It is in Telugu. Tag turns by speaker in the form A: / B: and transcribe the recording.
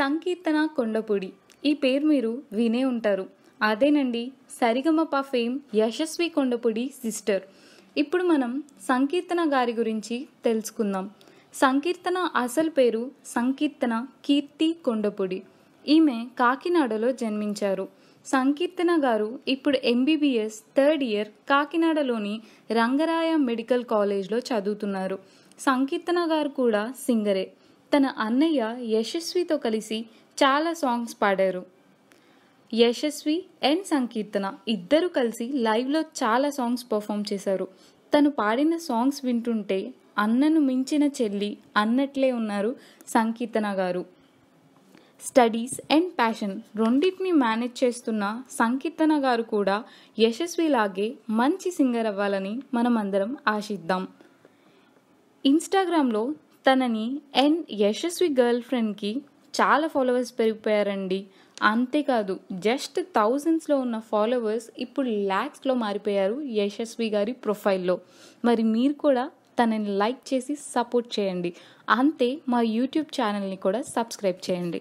A: సంకీర్తన కొండపూడి ఈ పేరు మీరు వినే ఉంటారు అదేనండి సరిగమప ఫేమ్ యశస్వి కొండపూడి సిస్టర్ ఇప్పుడు మనం సంకీర్తన గారి గురించి తెలుసుకుందాం సంకీర్తన అసలు పేరు సంకీర్తన కీర్తి కొండపూడి ఈమె కాకినాడలో జన్మించారు సంకీర్తన గారు ఇప్పుడు ఎంబీబీఎస్ థర్డ్ ఇయర్ కాకినాడలోని రంగరాయ మెడికల్ కాలేజ్లో చదువుతున్నారు సంకీర్తన గారు కూడా సింగరే తన అన్నయ్య యశస్వితో కలిసి చాలా సాంగ్స్ పాడారు యశస్వి అండ్ సంకీర్తన ఇద్దరు కలిసి లైవ్లో చాలా సాంగ్స్ పర్ఫామ్ చేశారు తను పాడిన సాంగ్స్ వింటుంటే అన్నను మించిన చెల్లి అన్నట్లే ఉన్నారు Sankeerthana garu studies and passion రెండింటిని మేనేజ్ చేస్తున్న సంకీర్తన గారు కూడా యశస్వి లాగే మంచి సింగర్ అవ్వాలని మనం అందరం ఆశిద్దాం ఇన్స్టాగ్రామ్లో తనని ఎన్ యశస్వి గర్ల్ ఫ్రెండ్కి చాలా ఫాలోవర్స్ పెరిగిపోయారండి అంతేకాదు జస్ట్ థౌజండ్స్లో ఉన్న ఫాలోవర్స్ ఇప్పుడు ల్యాక్స్లో మారిపోయారు యశస్వి గారి ప్రొఫైల్లో మరి మీరు కూడా తనని లైక్ చేసి సపోర్ట్ చేయండి అంతే మా యూట్యూబ్ ఛానల్ని కూడా సబ్స్క్రైబ్ చేయండి